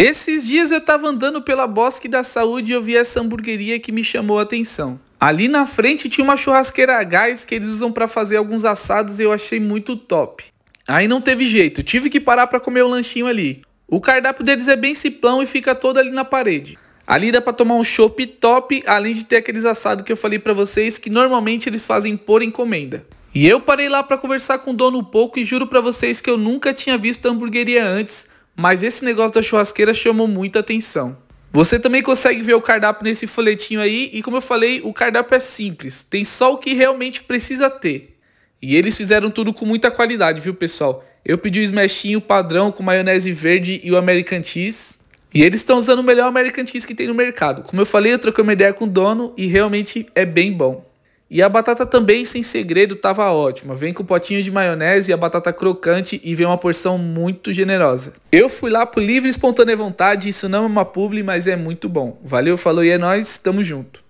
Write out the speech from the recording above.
Esses dias eu estava andando pela Bosque da Saúde e eu vi essa hamburgueria que me chamou a atenção. Ali na frente tinha uma churrasqueira a gás que eles usam para fazer alguns assados e eu achei muito top. Aí não teve jeito, tive que parar para comer o um lanchinho ali. O cardápio deles é bem simplão e fica todo ali na parede. Ali dá para tomar um chopp top, além de ter aqueles assados que eu falei para vocês que normalmente eles fazem por encomenda. E eu parei lá para conversar com o dono um pouco e juro para vocês que eu nunca tinha visto a hamburgueria antes mas esse negócio da churrasqueira chamou muita atenção. Você também consegue ver o cardápio nesse folhetinho aí, e como eu falei, o cardápio é simples, tem só o que realmente precisa ter. E eles fizeram tudo com muita qualidade, viu pessoal? Eu pedi o smashinho padrão com maionese verde e o American Cheese. E eles estão usando o melhor American Cheese que tem no mercado. Como eu falei, eu troquei uma ideia com o dono e realmente é bem bom. E a batata também, sem segredo, estava ótima. Vem com um potinho de maionese e a batata crocante e vem uma porção muito generosa. Eu fui lá por livre e espontânea vontade, isso não é uma publi, mas é muito bom. Valeu, falou e é nóis, tamo junto.